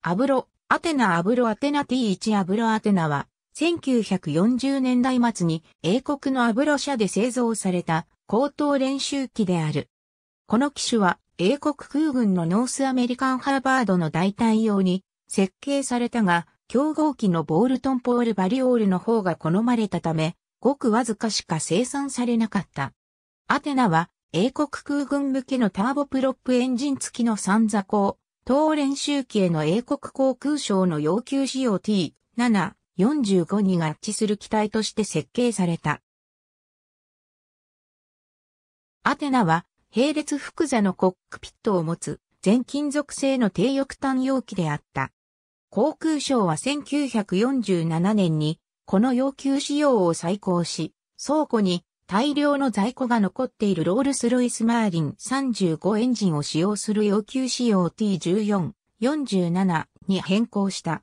アブロ、アテナアブロアテナ T1 アブロアテナは、1940年代末に英国のアブロ社で製造された高等練習機である。この機種は英国空軍のノースアメリカンハーバードの代替用に設計されたが、競合機のボールトンポールバリオールの方が好まれたため、ごくわずかしか生産されなかった。アテナは英国空軍向けのターボプロップエンジン付きの三座高、当練習機への英国航空省の要求仕様 T745 に合致する機体として設計された。アテナは並列複座のコックピットを持つ全金属製の低翼端容器であった。航空省は1947年にこの要求仕様を再考し、倉庫に大量の在庫が残っているロールスロイスマーリン35エンジンを使用する要求仕様 T14、47に変更した。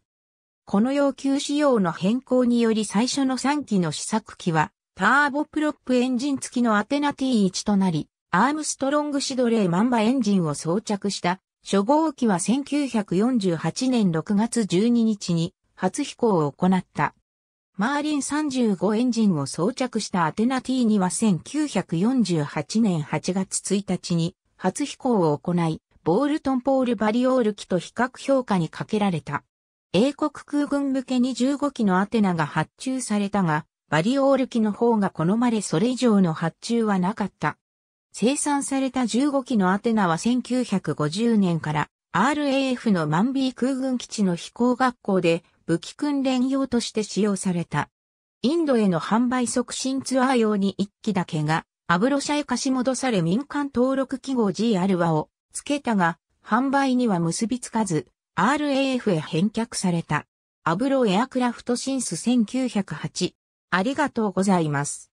この要求仕様の変更により最初の3機の試作機は、ターボプロップエンジン付きのアテナ T1 となり、アームストロングシドレーマンバエンジンを装着した、初号機は1948年6月12日に初飛行を行った。マーリン35エンジンを装着したアテナ t には1948年8月1日に初飛行を行い、ボールトンポールバリオール機と比較評価にかけられた。英国空軍向けに15機のアテナが発注されたが、バリオール機の方が好まれそれ以上の発注はなかった。生産された15機のアテナは1950年から RAF のマンビー空軍基地の飛行学校で武器訓練用として使用された。インドへの販売促進ツアー用に1機だけが、アブロ社へ貸し戻され民間登録記号 GR 和を付けたが、販売には結びつかず、RAF へ返却された。アブロエアクラフトシンス1908。ありがとうございます。